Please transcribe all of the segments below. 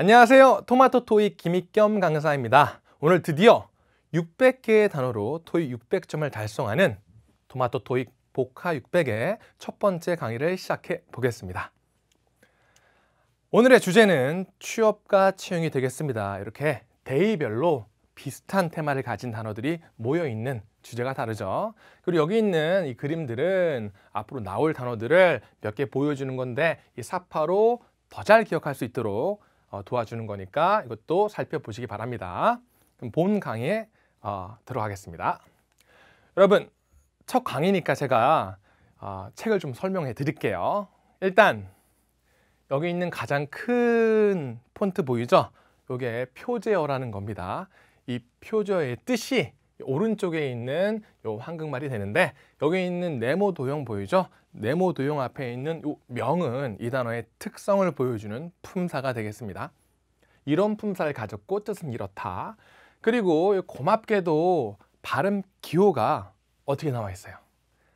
안녕하세요. 토마토 토익 김익겸 강사입니다. 오늘 드디어 600개의 단어로 토익 600점을 달성하는 토마토 토익 복화 600의 첫 번째 강의를 시작해 보겠습니다. 오늘의 주제는 취업과 채용이 되겠습니다. 이렇게 대의별로 비슷한 테마를 가진 단어들이 모여 있는 주제가 다르죠. 그리고 여기 있는 이 그림들은 앞으로 나올 단어들을 몇 개 보여주는 건데 이 사파로 더 잘 기억할 수 있도록 어, 도와주는 거니까 이것도 살펴보시기 바랍니다. 그럼 본 강의에 어, 들어가겠습니다. 여러분, 첫 강의니까 제가 어, 책을 좀 설명해 드릴게요. 일단 여기 있는 가장 큰 폰트 보이죠? 이게 표제어라는 겁니다. 이 표제어의 뜻이 오른쪽에 있는 요 한국말이 되는데 여기 있는 네모 도형 보이죠? 네모 도형 앞에 있는 요 명은 이 단어의 특성을 보여주는 품사가 되겠습니다. 이런 품사를 가졌고 뜻은 이렇다. 그리고 고맙게도 발음 기호가 어떻게 나와 있어요?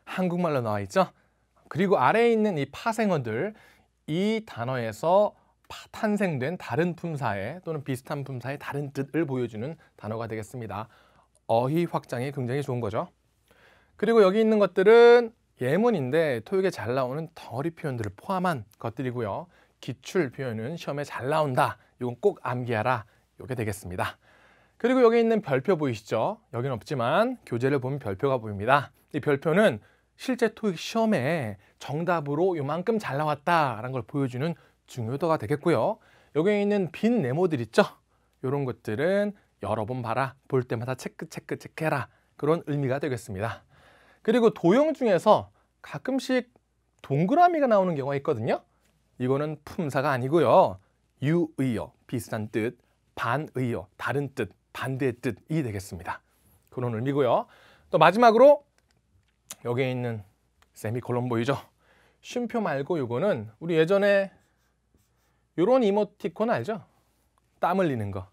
한국말로 나와 있죠? 그리고 아래에 있는 이 파생어들 이 단어에서 탄생된 다른 품사의 또는 비슷한 품사의 다른 뜻을 보여주는 단어가 되겠습니다. 어휘 확장이 굉장히 좋은 거죠. 그리고 여기 있는 것들은 예문인데 토익에 잘 나오는 덩어리 표현들을 포함한 것들이고요. 기출 표현은 시험에 잘 나온다. 이건 꼭 암기하라. 이게 되겠습니다. 그리고 여기 있는 별표 보이시죠? 여기는 없지만 교재를 보면 별표가 보입니다. 이 별표는 실제 토익 시험에 정답으로 요만큼 잘 나왔다라는 걸 보여주는 중요도가 되겠고요. 여기에 있는 빈 네모들 있죠? 이런 것들은 여러 번 봐라, 볼 때마다 체크 체크 체크해라 그런 의미가 되겠습니다. 그리고 도형 중에서 가끔씩 동그라미가 나오는 경우가 있거든요. 이거는 품사가 아니고요. 유의어, 비슷한 뜻, 반의어, 다른 뜻, 반대의 뜻이 되겠습니다. 그런 의미고요. 또 마지막으로 여기에 있는 세미콜론 보이죠? 쉼표 말고 이거는 우리 예전에 이런 이모티콘 알죠? 땀 흘리는 거.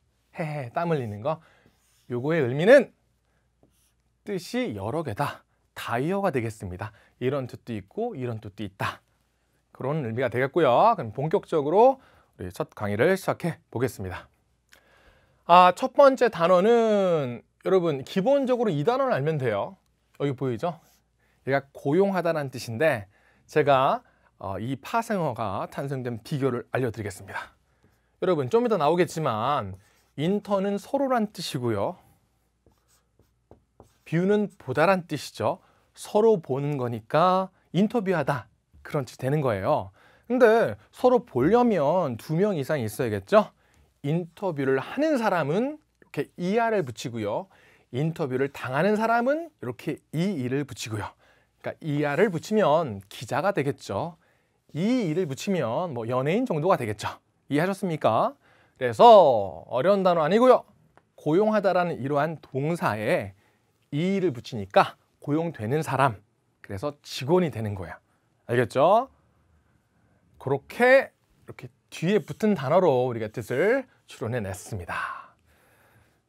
헤헤 땀 흘리는 거 요거의 의미는 뜻이 여러 개다 다이어가 되겠습니다 이런 뜻도 있고 이런 뜻도 있다 그런 의미가 되겠고요 그럼 본격적으로 우리 첫 강의를 시작해 보겠습니다 아, 첫 번째 단어는 여러분 기본적으로 이 단어를 알면 돼요 여기 어, 보이죠? 얘가 고용하다는 뜻인데 제가 어, 이 파생어가 탄생된 비교를 알려드리겠습니다 여러분 좀 이따 나오겠지만 인턴은 서로란 뜻이고요. 뷰는 보다란 뜻이죠. 서로 보는 거니까 인터뷰하다 그런 뜻 되는 거예요. 근데 서로 보려면 두 명 이상 있어야겠죠? 인터뷰를 하는 사람은 이렇게 이하를 붙이고요. 인터뷰를 당하는 사람은 이렇게 이이를 붙이고요. 그러니까 이하를 붙이면 기자가 되겠죠. 이이를 붙이면 뭐 연예인 정도가 되겠죠. 이해하셨습니까? 그래서 어려운 단어 아니고요. 고용하다라는 이러한 동사에 이를 의 붙이니까 고용되는 사람, 그래서 직원이 되는 거야. 알겠죠? 그렇게 이렇게 뒤에 붙은 단어로 우리가 뜻을 추론해 냈습니다.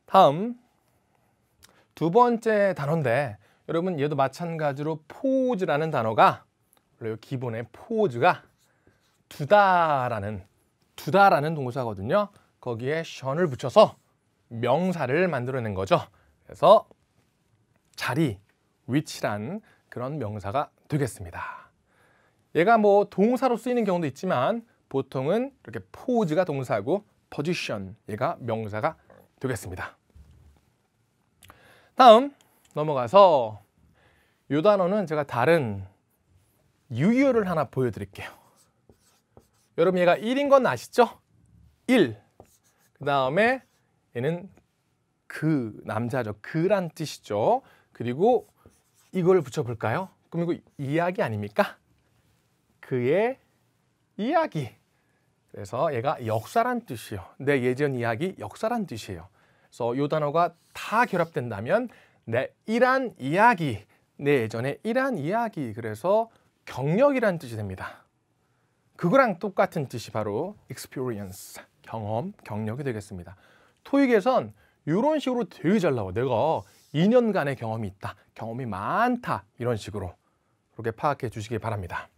다음 두 번째 단어인데 여러분 얘도 마찬가지로 포즈라는 단어가 원래 기본의 포즈가 두다라는 두다라는 동사거든요. 거기에 션을 붙여서 명사를 만들어낸 거죠. 그래서 자리, 위치란 그런 명사가 되겠습니다. 얘가 뭐 동사로 쓰이는 경우도 있지만 보통은 이렇게 포즈가 동사고 포지션 얘가 명사가 되겠습니다. 다음 넘어가서 이 단어는 제가 다른 유효를 하나 보여드릴게요. 여러분 얘가 1인 건 아시죠? 1. 그 다음에 얘는 그 남자죠. 그란 뜻이죠. 그리고 이걸 붙여볼까요? 그럼 이거 이야기 아닙니까? 그의 이야기. 그래서 얘가 역사란 뜻이요. 내 예전 이야기 역사란 뜻이에요. 그래서 요 단어가 다 결합된다면 내 이란 이야기, 내 예전의 이란 이야기. 그래서 경력이란 뜻이 됩니다. 그거랑 똑같은 뜻이 바로 experience, 경험, 경력이 되겠습니다. 토익에선 이런 식으로 되게 잘 나와. 내가 2년간의 경험이 있다, 경험이 많다 이런 식으로 그렇게 파악해 주시기 바랍니다.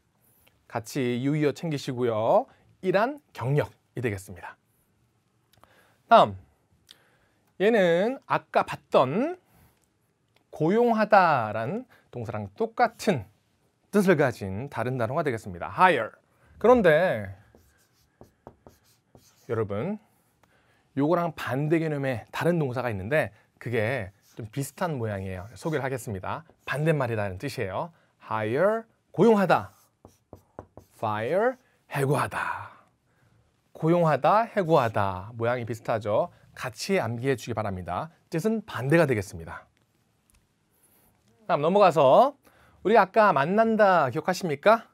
같이 유의어 챙기시고요. 이란 경력이 되겠습니다. 다음, 얘는 아까 봤던 고용하다란 동사랑 똑같은 뜻을 가진 다른 단어가 되겠습니다. hire. 그런데 여러분 요거랑 반대 개념의 다른 동사가 있는데 그게 좀 비슷한 모양이에요. 소개를 하겠습니다. 반대말이라는 뜻이에요. hire 고용하다. fire 해고하다. 고용하다, 해고하다 모양이 비슷하죠. 같이 암기해 주기 바랍니다. 뜻은 반대가 되겠습니다. 다음 넘어가서 우리 아까 만난다 기억하십니까?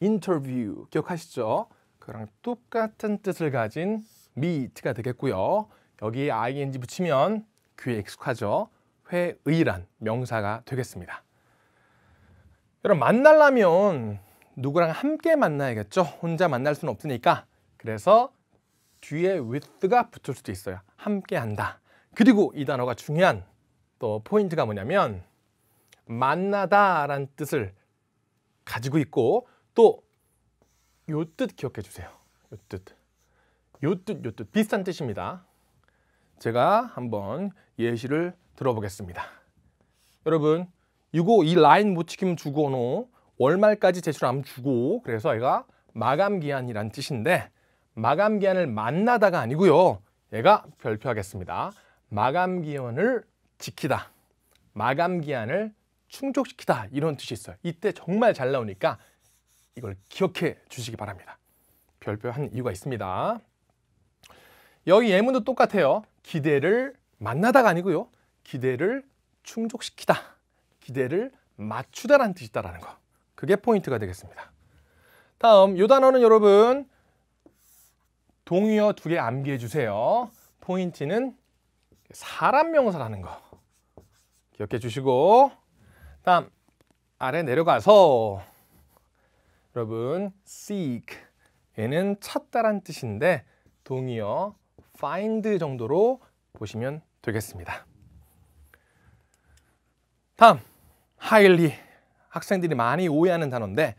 인터뷰 기억하시죠? 그랑 똑같은 뜻을 가진 meet가 되겠고요. 여기에 ing 붙이면 귀에 익숙하죠. 회의란 명사가 되겠습니다. 여러분 만날라면 누구랑 함께 만나야겠죠. 혼자 만날 수는 없으니까. 그래서 뒤에 with가 붙을 수도 있어요. 함께 한다. 그리고 이 단어가 중요한 또 포인트가 뭐냐면 만나다 라는 뜻을 가지고 있고 또요뜻 기억해 주세요. 요 뜻. 요 뜻, 요 뜻. 비슷한 뜻입니다. 제가 한번 예시를 들어보겠습니다. 여러분, 이거 이 라인 못 지키면 주고노 월말까지 제출 하면 주고 그래서 얘가 마감 기한이란 뜻인데 마감 기한을 만나다가 아니고요. 얘가 별표하겠습니다. 마감 기한을 지키다. 마감 기한을 충족시키다 이런 뜻이 있어요. 이때 정말 잘 나오니까 이걸 기억해 주시기 바랍니다. 별표 한 이유가 있습니다. 여기 예문도 똑같아요. 기대를 만나다가 아니고요. 기대를 충족시키다. 기대를 맞추다라는 뜻이다라는 거. 그게 포인트가 되겠습니다. 다음 요 단어는 여러분 동의어 두 개 암기해 주세요. 포인트는 사람 명사라는 거 기억해 주시고 다음 아래 내려가서 여러분 seek에는 찾다란 뜻인데 동의어 find 정도로 보시면 되겠습니다. 다음 highly 학생들이 많이 오해하는 단어인데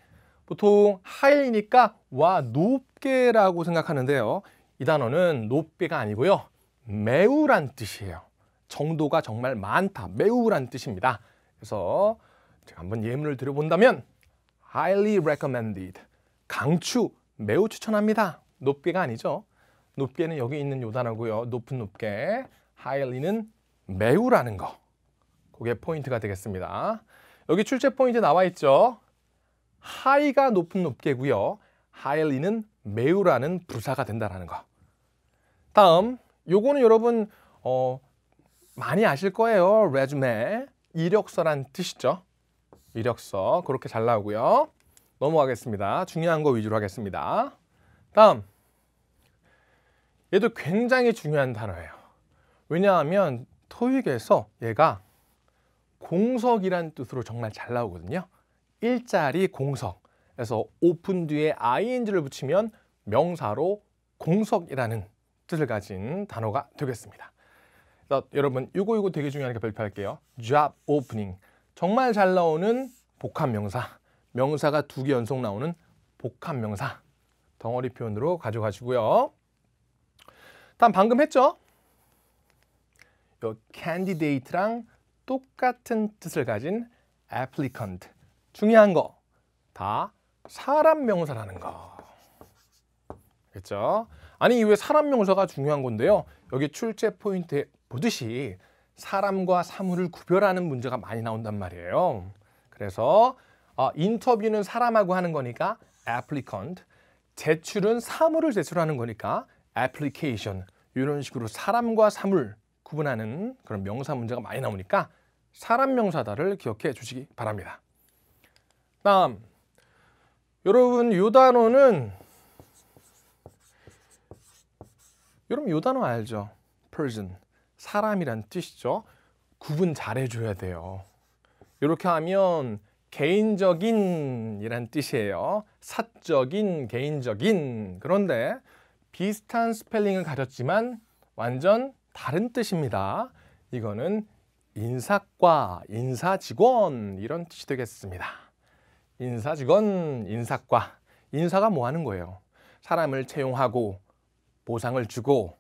보통 h i g h 니까와 높게라고 생각하는데요. 이 단어는 높게가 아니고요. 매우란 뜻이에요. 정도가 정말 많다, 매우란 뜻입니다. 그래서 제가 한번 예문을 드려본다면 highly recommended. 강추, 매우 추천합니다. 높게가 아니죠. 높게는 여기 있는 요단어고요. 높은 높게. highly는 매우라는 거. 그게 포인트가 되겠습니다. 여기 출제 포인트 나와 있죠. high가 높은 높게고요. highly는 매우라는 부사가 된다라는 거. 다음, 요거는 여러분 어, 많이 아실 거예요. 레주메. 이력서란 뜻이죠. 이력서 그렇게 잘 나오고요. 넘어가겠습니다. 중요한 거 위주로 하겠습니다. 다음 얘도 굉장히 중요한 단어예요. 왜냐하면 토익에서 얘가 공석이란 뜻으로 정말 잘 나오거든요. 일자리 공석. 에서 오픈 뒤에 ing를 붙이면 명사로 공석이라는 뜻을 가진 단어가 되겠습니다. 여러분 이거 이거 되게 중요하니까 발표할게요 job opening. 정말 잘 나오는 복합 명사, 명사가 두 개 연속 나오는 복합 명사 덩어리 표현으로 가져가시고요. 다음 방금 했죠? 요 candidate랑 똑같은 뜻을 가진 applicant. 중요한 거. 다 사람 명사라는 거. 됐죠? 아니 왜 사람 명사가 중요한 건데요. 여기 출제 포인트에 보듯이 사람과 사물을 구별하는 문제가 많이 나온단 말이에요. 그래서 어, 인터뷰는 사람하고 하는 거니까 applicant, 제출은 사물을 제출하는 거니까 application 이런 식으로 사람과 사물 구분하는 그런 명사 문제가 많이 나오니까 사람 명사다를 기억해 주시기 바랍니다. 다음 여러분 요 단어는 여러분 요 단어 알죠? person 사람이란 뜻이죠. 구분 잘해줘야 돼요. 이렇게 하면 개인적인 이란 뜻이에요. 사적인, 개인적인. 그런데 비슷한 스펠링을 가졌지만 완전 다른 뜻입니다. 이거는 인사과, 인사직원 이런 뜻이 되겠습니다. 인사직원, 인사과. 인사가 뭐 하는 거예요? 사람을 채용하고 보상을 주고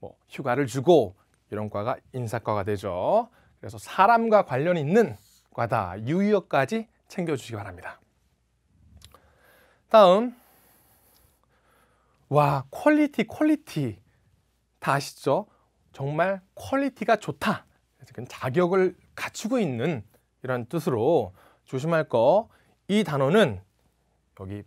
뭐 휴가를 주고 이런 과가 인사과가 되죠. 그래서 사람과 관련 있는 과다. 유의어까지 챙겨주시기 바랍니다. 다음 와 퀄리티 퀄리티 다 아시죠? 정말 퀄리티가 좋다. 자격을 갖추고 있는 이런 뜻으로 조심할 거. 이 단어는 여기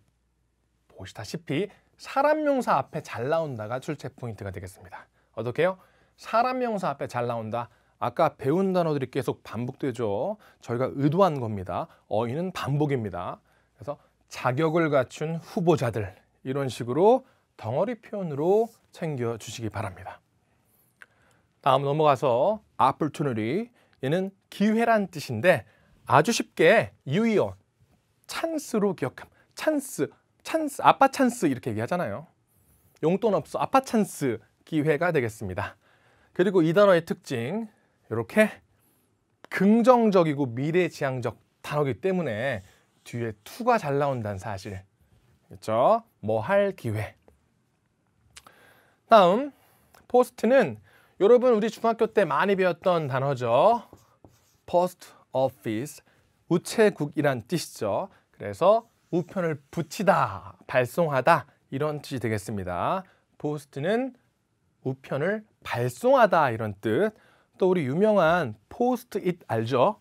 보시다시피 사람 명사 앞에 잘 나온다가 출제 포인트가 되겠습니다. 어떻게요? 사람 명사 앞에 잘 나온다. 아까 배운 단어들이 계속 반복되죠. 저희가 의도한 겁니다. 어휘는 반복입니다. 그래서 자격을 갖춘 후보자들 이런 식으로 덩어리 표현으로 챙겨주시기 바랍니다. 다음 넘어가서 opportunity 얘는 기회란 뜻인데 아주 쉽게 유의어 찬스로 기억함 찬스 찬스 아빠 찬스 이렇게 얘기하잖아요 용돈 없어 아빠 찬스 기회가 되겠습니다 그리고 이 단어의 특징 이렇게 긍정적이고 미래지향적 단어기 때문에 뒤에 투가 잘 나온다는 사실 그렇죠? 뭐 할 기회 다음 포스트는 여러분 우리 중학교 때 많이 배웠던 단어죠 post office 우체국이란 뜻이죠 그래서 우편을 붙이다 발송하다 이런 뜻이 되겠습니다 포스트는 우편을 발송하다 이런 뜻. 또 우리 유명한 포스트잇 알죠?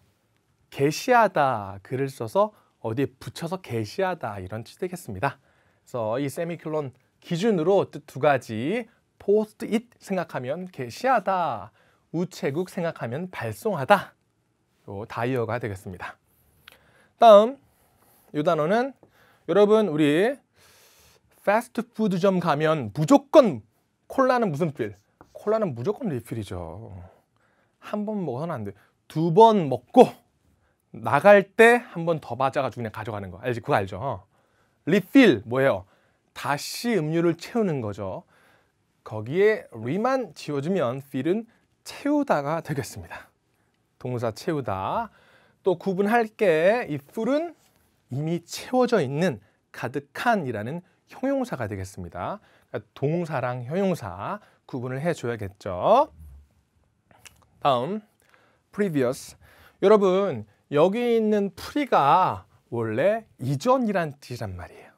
게시하다 글을 써서 어디에 붙여서 게시하다 이런 뜻이 되겠습니다. 그래서 이 세미클론 기준으로 뜻 두 가지 포스트잇 생각하면 게시하다 우체국 생각하면 발송하다 요 다이어가 되겠습니다. 다음 이 단어는 여러분 우리 패스트푸드점 가면 무조건 콜라는 무슨 필? 콜라는 무조건 리필이죠. 한 번 먹어서는 안 돼. 두 번 먹고 나갈 때 한 번더 맞아가지고 그냥 가져가는 거 알지? 그거 알죠? 리필 뭐예요? 다시 음료를 채우는 거죠. 거기에 리만 지워주면 필은 채우다가 되겠습니다. 동사 채우다. 또 구분할 게이 풀은 이미 채워져 있는 가득한이라는 형용사가 되겠습니다. 그러니까 동사랑 형용사 구분을 해줘야겠죠. 다음, previous. 여러분, 여기 있는 pre가 원래 이전이란 뜻이란 말이에요.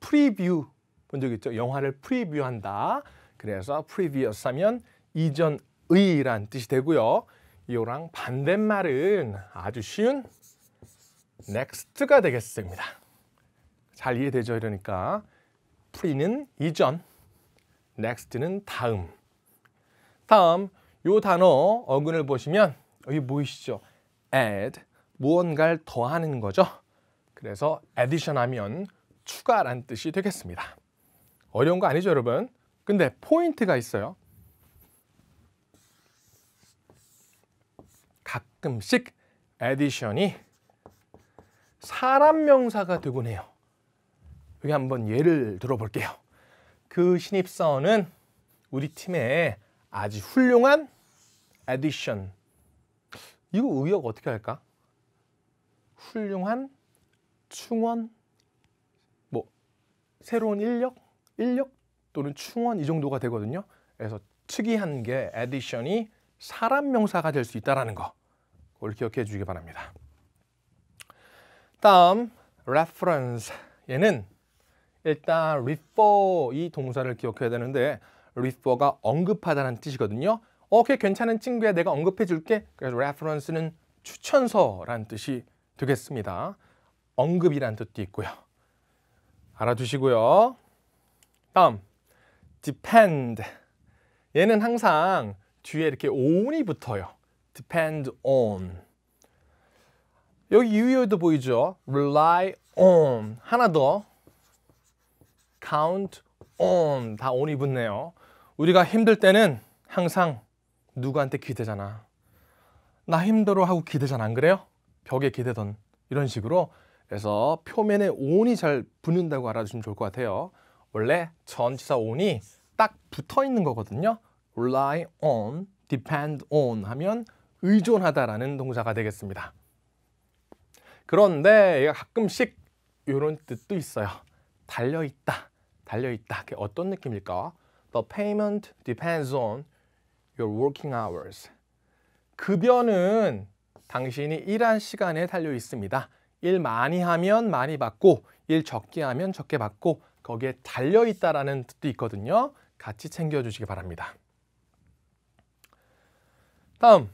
preview 본 적 있죠? 영화를 프리뷰한다. 그래서 previous 하면 이전의란 뜻이 되고요. 이랑 반대말은 아주 쉬운 next가 되겠습니다. 잘 이해되죠? 이러니까 pre는 이전, next는 다음. 다음 요 단어 어근을 보시면 여기 보이시죠? 뭐 add 무언가를 더하는 거죠. 그래서 addition 하면 추가란 뜻이 되겠습니다. 어려운 거 아니죠, 여러분? 근데 포인트가 있어요. 가끔씩 addition이 사람 명사가 되곤 해요. 여기 한번 예를 들어볼게요. 그 신입사원은 우리 팀에 아주 훌륭한 에디션 이거 의역 어떻게 할까? 훌륭한 충원 뭐 새로운 인력 인력 또는 충원 이 정도가 되거든요. 그래서 특이한 게 에디션이 사람 명사가 될 수 있다라는 거. 그걸 기억해 주시기 바랍니다. 다음 reference 얘는 일단 refer 이 동사를 기억해야 되는데 refer가 언급하다는 뜻이거든요. 어, 걔 괜찮은 친구야. 내가 언급해 줄게. 그래서 reference는 추천서라는 뜻이 되겠습니다. 언급이란 뜻도 있고요. 알아두시고요. 다음, depend. 얘는 항상 뒤에 이렇게 on이 붙어요. depend on. 여기 유효도 보이죠? rely on. 하나 더 count on 다 on이 붙네요. 우리가 힘들 때는 항상 누구한테 기대잖아. 나 힘들어 하고 기대잖아. 안 그래요? 벽에 기대던 이런 식으로 그래서 표면에 on이 잘 붙는다고 알아주시면 좋을 것 같아요. 원래 전치사 on이 딱 붙어 있는 거거든요. rely on, depend on 하면 의존하다라는 동사가 되겠습니다. 그런데 얘가 가끔씩 이런 뜻도 있어요. 달려있다. 달려있다. 그게 어떤 느낌일까? The payment depends on your working hours. 급여는 당신이 일한 시간에 달려 있습니다. 일 많이 하면 많이 받고 일 적게 하면 적게 받고 거기에 달려 있다라는 뜻도 있거든요. 같이 챙겨 주시기 바랍니다. 다음.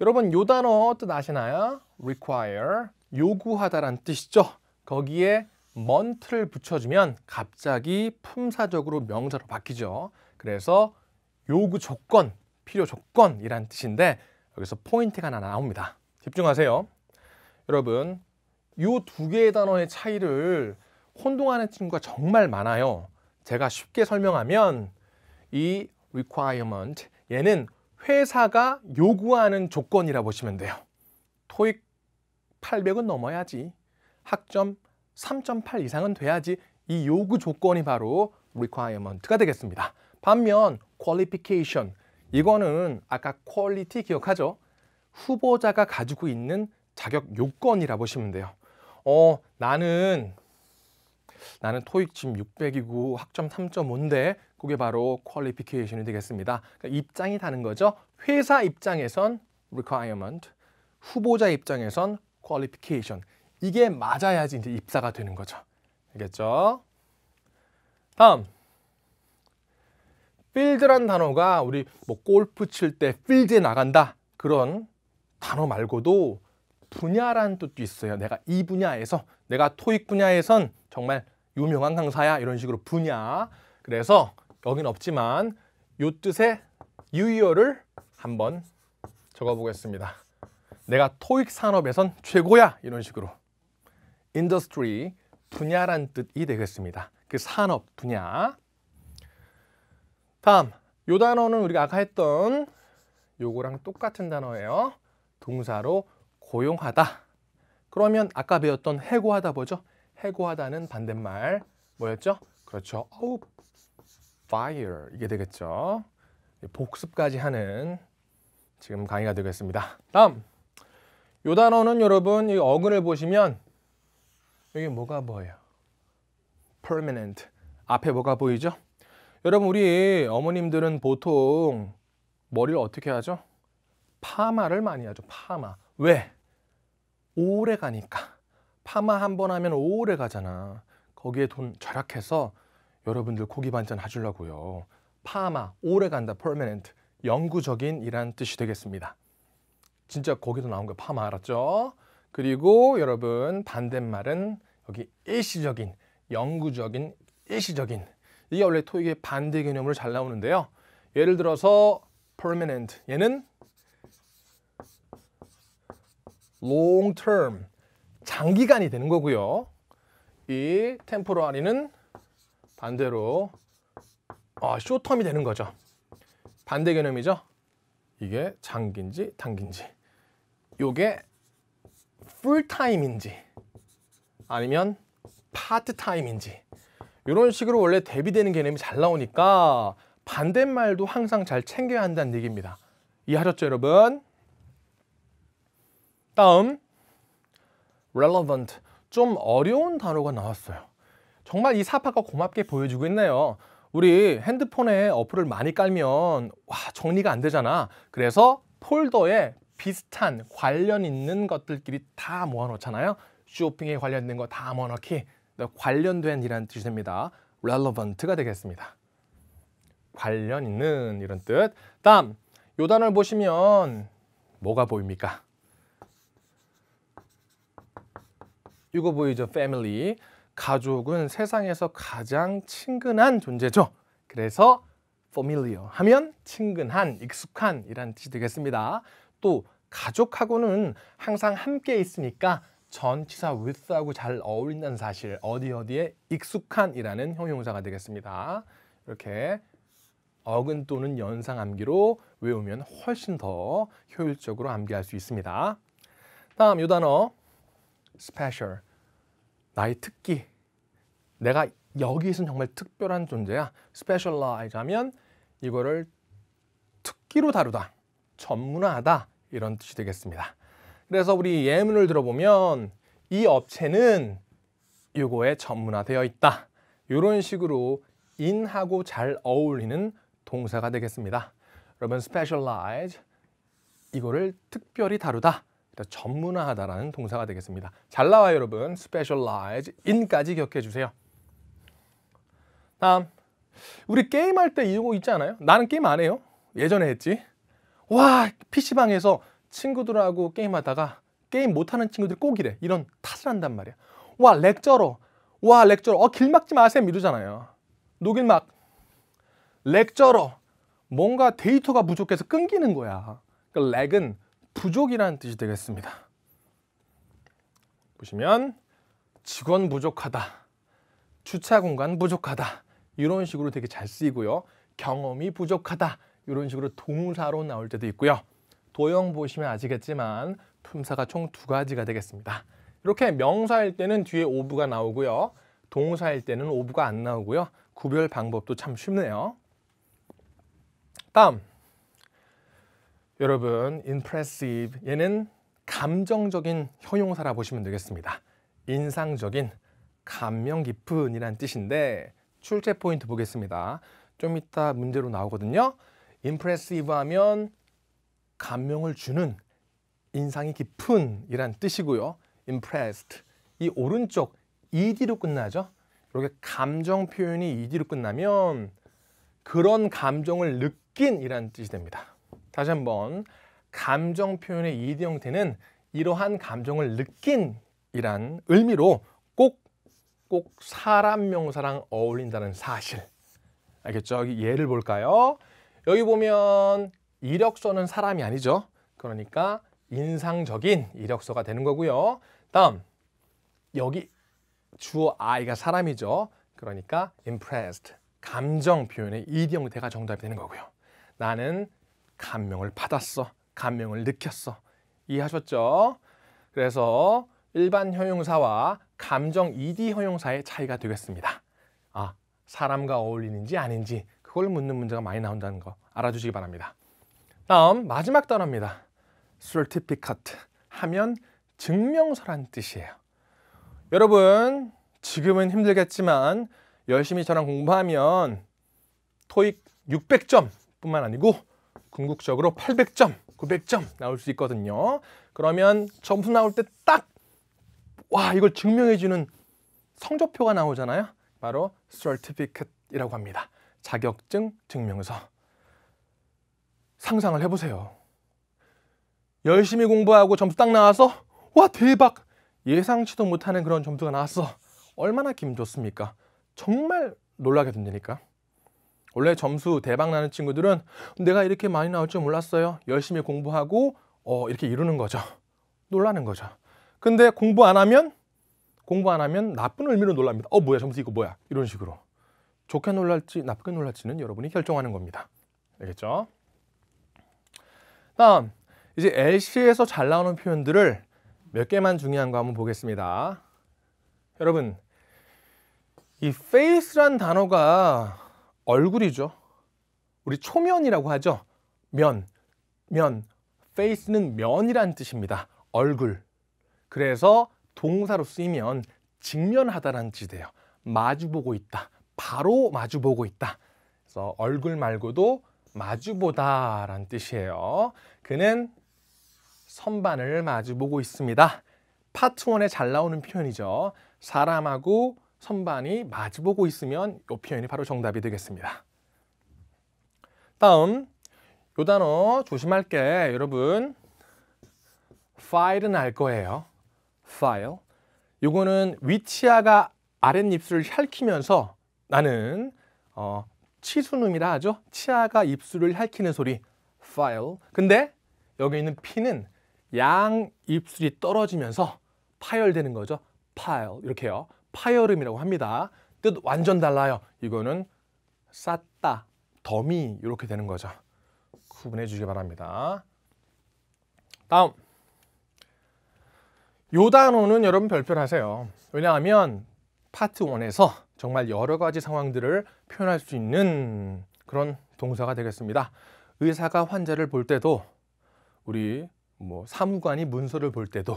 여러분 요 단어 뜻 아시나요? require 요구하다란 뜻이죠. 거기에 먼트를 붙여주면 갑자기 품사적으로 명사로 바뀌죠. 그래서 요구 조건, 필요 조건이란 뜻인데 여기서 포인트가 하나 나옵니다. 집중하세요. 여러분, 요 두 개의 단어의 차이를 혼동하는 친구가 정말 많아요. 제가 쉽게 설명하면 이 requirement, 얘는 회사가 요구하는 조건이라 고 보시면 돼요. 토익 800은 넘어야지. 학점 3.8 이상은 돼야지 이 요구 조건이 바로 requirement가 되겠습니다. 반면 qualification 이거는 아까 quality 기억하죠? 후보자가 가지고 있는 자격 요건이라 보시면 돼요. 어, 나는 나는 토익 지금 600이고 학점 3.5인데 그게 바로 퀄리피케이션이 되겠습니다. 그러니까 입장이 다른 거죠. 회사 입장에선 requirement, 후보자 입장에선 퀄리피케이션 이게 맞아야지 이제 입사가 되는 거죠. 알겠죠? 다음. 필드란 단어가 우리 뭐 골프 칠 때 필드에 나간다 그런 단어 말고도 분야란 뜻도 있어요. 내가 이 분야에서 내가 토익 분야에선 정말 유명한 강사야 이런 식으로 분야 그래서 여긴 없지만 요 뜻의 유의어를 한번 적어보겠습니다. 내가 토익 산업에선 최고야 이런 식으로 industry 분야란 뜻이 되겠습니다. 그 산업 분야. 다음 요 단어는 우리가 아까 했던 요거랑 똑같은 단어예요. 동사로 고용하다. 그러면 아까 배웠던 해고하다 보죠? 해고하다는 반대말 뭐였죠? 그렇죠. 어우, fire 이게 되겠죠. 복습까지 하는 지금 강의가 되겠습니다. 다음 요 단어는 여러분 이 어근을 보시면 여기 뭐가 보여요? permanent. 앞에 뭐가 보이죠? 여러분 우리 어머님들은 보통 머리를 어떻게 하죠? 파마를 많이 하죠. 파마. 왜? 오래 가니까. 파마 한 번 하면 오래 가잖아. 거기에 돈 절약해서 여러분들 고기 반찬 하주려고요. 파마, 오래 간다, permanent. 영구적인 이란 뜻이 되겠습니다. 진짜 거기도 나온 거 파마 알았죠? 그리고 여러분 반대말은 여기 일시적인, 영구적인, 일시적인 이게 원래 토익의 반대 개념으로 잘 나오는데요. 예를 들어서 permanent 얘는 long term 장기간이 되는 거고요. 이 temporary는 반대로 어, 아, short term이 되는 거죠. 반대 개념이죠. 이게 장기인지 단기인지 요게 풀타임인지 아니면 파트타임인지 이런 식으로 원래 대비되는 개념이 잘 나오니까 반대말도 항상 잘 챙겨야 한다는 얘기입니다. 이해하셨죠 여러분? 다음 relevant 좀 어려운 단어가 나왔어요. 정말 이 사파가 고맙게 보여주고 있네요. 우리 핸드폰에 어플을 많이 깔면 와 정리가 안 되잖아. 그래서 폴더에 비슷한 관련 있는 것들끼리 다 모아놓잖아요. 쇼핑에 관련된 거 다 모아놓기. 관련된 이란 뜻이됩니다 relevant가 되겠습니다. 관련 있는 이런 뜻. 다음, 요 단어를 보시면 뭐가 보입니까? 이거 보이죠? family. 가족은 세상에서 가장 친근한 존재죠. 그래서 familiar 하면 친근한, 익숙한 이란 뜻이 되겠습니다. 또 가족하고는 항상 함께 있으니까 전치사 with하고 잘 어울린다는 사실 어디 어디에 익숙한이라는 형용사가 되겠습니다. 이렇게 어근 또는 연상 암기로 외우면 훨씬 더 효율적으로 암기할 수 있습니다. 다음 요 단어 special 나의 특기 내가 여기에선 정말 특별한 존재야 specialize 하면 이거를 특기로 다루다 전문화하다 이런 뜻이 되겠습니다. 그래서 우리 예문을 들어보면 이 업체는 요거에 전문화되어 있다. 이런 식으로 인하고 잘 어울리는 동사가 되겠습니다. 여러분 specialize 이거를 특별히 다루다. 그러니까 전문화하다라는 동사가 되겠습니다. 잘 나와요, 여러분. specialize in까지 기억해 주세요. 다음. 우리 게임할 때 이거 있지 않아요? 나는 게임 안 해요. 예전에 했지. 와 PC방에서 친구들하고 게임하다가 게임 못하는 친구들 꼭 이래 이런 탓을 한단 말이야 와 렉저러 와 렉저러 어 길막지 마세요 이러잖아요 녹일 막 렉저러 뭔가 데이터가 부족해서 끊기는 거야 그 렉은 부족이라는 뜻이 되겠습니다 보시면 직원 부족하다 주차 공간 부족하다 이런 식으로 되게 잘 쓰이고요 경험이 부족하다 이런 식으로 동사로 나올 때도 있고요. 도형 보시면 아시겠지만 품사가 총 두 가지가 되겠습니다. 이렇게 명사일 때는 뒤에 오브가 나오고요. 동사일 때는 오브가 안 나오고요. 구별 방법도 참 쉽네요. 다음 여러분 impressive 얘는 감정적인 형용사라 보시면 되겠습니다. 인상적인 감명 깊은 이란 뜻인데 출제 포인트 보겠습니다. 좀 이따 문제로 나오거든요. impressive하면 감명을 주는 인상이 깊은 이란 뜻이고요. impressed 이 오른쪽 ed로 끝나죠. 이렇게 감정 표현이 ed로 끝나면 그런 감정을 느낀 이란 뜻이 됩니다. 다시 한번 감정 표현의 이디 형태는 이러한 감정을 느낀 이란 의미로 꼭, 꼭 사람 명사랑 어울린다는 사실. 알겠죠? 예를 볼까요? 여기 보면 이력서는 사람이 아니죠. 그러니까 인상적인 이력서가 되는 거고요. 다음 여기 주어 I가 사람이죠. 그러니까 impressed, 감정 표현의 이디 형태가 정답이 되는 거고요. 나는 감명을 받았어. 감명을 느꼈어. 이해하셨죠? 그래서 일반 형용사와 감정 이디 형용사의 차이가 되겠습니다. 아, 사람과 어울리는지 아닌지 그걸 묻는 문제가 많이 나온다는 거 알아주시기 바랍니다. 다음 마지막 단어입니다. certificate 하면 증명서란 뜻이에요. 여러분 지금은 힘들겠지만 열심히 저랑 공부하면 토익 600점 뿐만 아니고 궁극적으로 800점, 900점 나올 수 있거든요. 그러면 점수 나올 때 딱 와 이걸 증명해주는 성적표가 나오잖아요. 바로 certificate이라고 합니다. 자격증 증명서. 상상을 해보세요. 열심히 공부하고 점수 딱 나와서 와 대박! 예상치도 못하는 그런 점수가 나왔어. 얼마나 기분 좋습니까? 정말 놀라게 된다니까. 원래 점수 대박 나는 친구들은 내가 이렇게 많이 나올 줄 몰랐어요. 열심히 공부하고 어, 이렇게 이루는 거죠. 놀라는 거죠. 근데 공부 안 하면 공부 안 하면 나쁜 의미로 놀랍니다. 어 뭐야 점수 이거 뭐야 이런 식으로. 좋게 놀랄지 나쁘게 놀랄지는 여러분이 결정하는 겁니다. 알겠죠? 다음 이제 LC에서 잘 나오는 표현들을 몇 개만 중요한 거 한번 보겠습니다. 여러분 이 face란 단어가 얼굴이죠. 우리 초면이라고 하죠. 면, 면, face는 면이란 뜻입니다. 얼굴. 그래서 동사로 쓰이면 직면하다라는 뜻이에요. 마주보고 있다. 바로 마주보고 있다. 그래서 얼굴 말고도 마주보다란 뜻이에요. 그는 선반을 마주보고 있습니다. 파트 원에잘 나오는 표현이죠. 사람하고 선반이 마주보고 있으면 이 표현이 바로 정답이 되겠습니다. 다음 요 단어 조심할게 여러분 파일은 알 거예요. 파일 요거는 위치아가 아랫입술을 핥히면서 나는 어, 치수음이라 하죠. 치아가 입술을 핥히는 소리 file. 근데 여기 있는 피는 양 입술이 떨어지면서 파열되는 거죠. 파열 이렇게요. 파열음이라고 합니다. 뜻 완전 달라요. 이거는 쌌다, 더미 이렇게 되는 거죠. 구분해 주시기 바랍니다. 다음 요 단어는 여러분 별표를 하세요. 왜냐하면 파트 1에서 정말 여러 가지 상황들을 표현할 수 있는 그런 동사가 되겠습니다. 의사가 환자를 볼 때도 우리 뭐 사무관이 문서를 볼 때도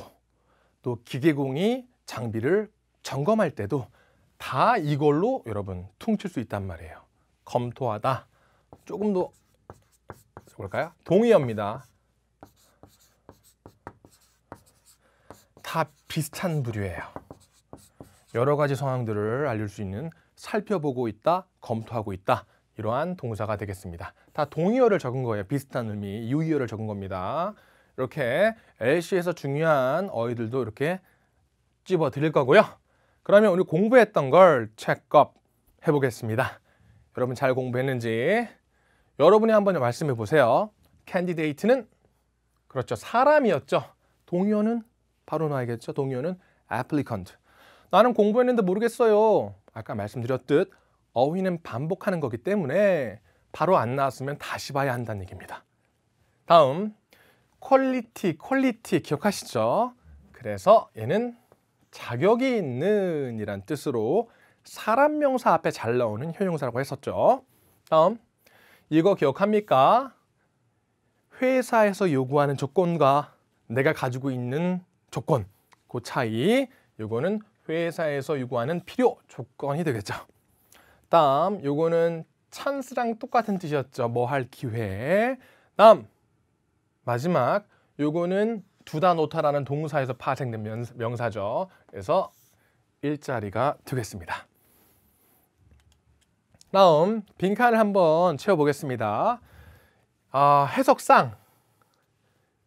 또 기계공이 장비를 점검할 때도 다 이걸로 여러분 퉁칠 수 있단 말이에요. 검토하다. 조금 더 볼까요? 동의어니다다 비슷한 부류예요. 여러 가지 상황들을 알릴 수 있는 살펴보고 있다, 검토하고 있다 이러한 동사가 되겠습니다. 다 동의어를 적은 거예요. 비슷한 의미, 유의어를 적은 겁니다. 이렇게 LC에서 중요한 어휘들도 이렇게 집어 드릴 거고요. 그러면 우리 공부했던 걸 체크업 해보겠습니다. 여러분 잘 공부했는지 여러분이 한번 말씀해 보세요. 캔디데이트는 그렇죠. 사람이었죠. 동의어는 바로 나야겠죠. 동의어는 applicant. 나는 공부했는데 모르겠어요. 아까 말씀드렸듯 어휘는 반복하는 거기 때문에 바로 안 나왔으면 다시 봐야 한다는 얘기입니다. 다음 퀄리티, 퀄리티 기억하시죠? 그래서 얘는 자격이 있는 이란 뜻으로 사람 명사 앞에 잘 나오는 효용사라고 했었죠. 다음 이거 기억합니까? 회사에서 요구하는 조건과 내가 가지고 있는 조건 그 차이 이거는 회사에서 요구하는 필요 조건이 되겠죠. 다음 요거는 찬스랑 똑같은 뜻이었죠. 뭐 할 기회. 다음 마지막 요거는 두다 놓다라는 동사에서 파생된 명사죠. 그래서 일자리가 되겠습니다. 다음 빈칸을 한번 채워보겠습니다. 아, 해석상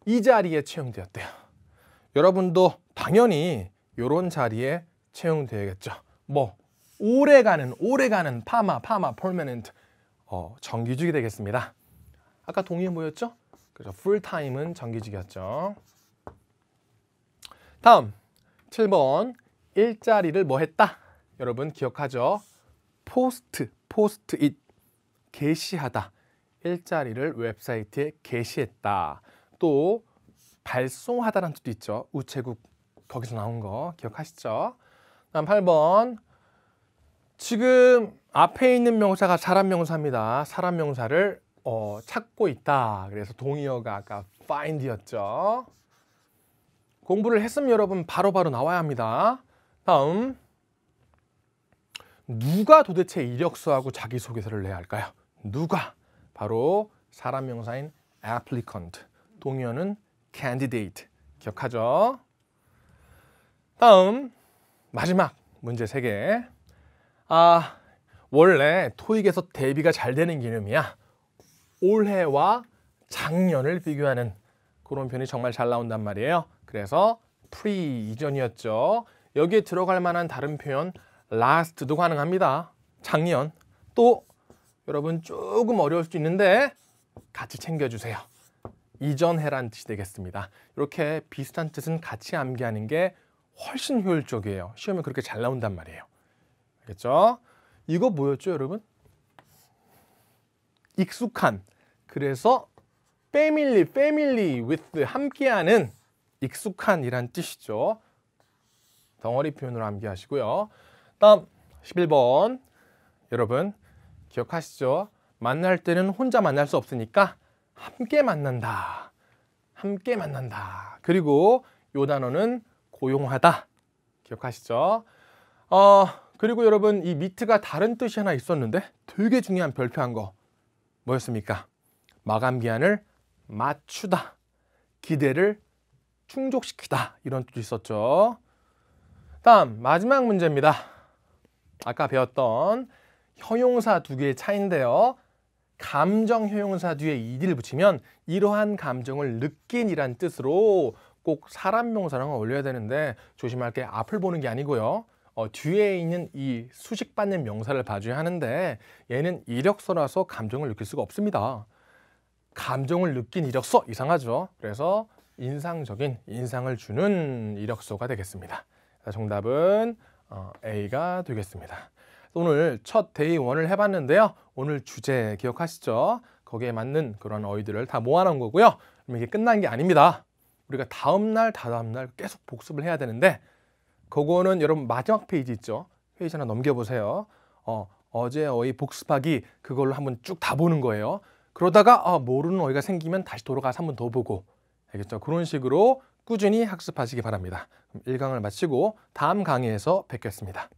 이 자리에 채용되었대요. 여러분도 당연히 이런 자리에 채용되겠죠. 뭐 오래가는 오래가는 파마 파마 퍼머넌트 어, 정규직이 되겠습니다. 아까 동의에 뭐였죠? 그래서 그렇죠. 풀타임은 정규직이었죠. 다음 7번 일자리를 뭐 했다? 여러분 기억하죠? 포스트, 포스트잇, 게시하다. 일자리를 웹사이트에 게시했다. 또 발송하다라는 뜻도 있죠. 우체국 거기서 나온 거 기억하시죠? 다음 8번. 지금 앞에 있는 명사가 사람 명사입니다. 사람 명사를 어, 찾고 있다. 그래서 동의어가 아까 find였죠. 공부를 했으면 여러분 바로바로 바로 나와야 합니다. 다음. 누가 도대체 이력서하고 자기소개서를 내야 할까요? 누가? 바로 사람 명사인 applicant. 동의어는 candidate. 기억하죠? 다음. 마지막 문제 세개 아, 원래 토익에서 대비가 잘 되는 개념이야. 올해와 작년을 비교하는 그런 표현이 정말 잘 나온단 말이에요. 그래서 pre 이전이었죠. 여기에 들어갈 만한 다른 표현 last도 가능합니다. 작년 또 여러분 조금 어려울 수 있는데 같이 챙겨주세요. 이전해란 뜻이 되겠습니다. 이렇게 비슷한 뜻은 같이 암기하는 게 훨씬 효율적이에요. 시험에 그렇게 잘 나온단 말이에요. 알겠죠? 이거 뭐였죠, 여러분? 익숙한. 그래서 패밀리, 패밀리 위스 m 함께하는 익숙한이란 뜻이죠. 덩어리 표현으로 함께 하시고요 다음 11번 여러분 기억하시죠? 만날 때는 혼자 만날 수 없으니까 함께 만난다. 함께 만난다. 그리고 요 단어는 고용하다. 기억하시죠? 어, 그리고 여러분 이 미트가 다른 뜻이 하나 있었는데 되게 중요한 별표한 거 뭐였습니까? 마감 기한을 맞추다. 기대를 충족시키다. 이런 뜻이 있었죠. 다음 마지막 문제입니다. 아까 배웠던 형용사 두 개의 차인데요 감정 형용사 뒤에 이디를 붙이면 이러한 감정을 느낀이란 뜻으로 꼭 사람 명사랑 올려야 되는데 조심할 게 앞을 보는 게 아니고요. 어, 뒤에 있는 이 수식받는 명사를 봐줘야 하는데 얘는 이력서라서 감정을 느낄 수가 없습니다. 감정을 느낀 이력서 이상하죠. 그래서 인상적인 인상을 주는 이력서가 되겠습니다. 정답은 어, A가 되겠습니다. 오늘 첫 데이 원을 해봤는데요. 오늘 주제 기억하시죠? 거기에 맞는 그런 어휘들을 다 모아놓은 거고요. 그럼 이게 끝난 게 아닙니다. 우리가 다음날 다다음날 계속 복습을 해야 되는데 그거는 여러분 마지막 페이지 있죠. 페이지 하나 넘겨보세요. 어, 어제 어이 복습하기 그걸로 한번 쭉 다 보는 거예요. 그러다가 어, 모르는 어휘가 생기면 다시 돌아가서 한번 더 보고 알겠죠? 그런 식으로 꾸준히 학습하시기 바랍니다. 그럼 1강을 마치고 다음 강의에서 뵙겠습니다.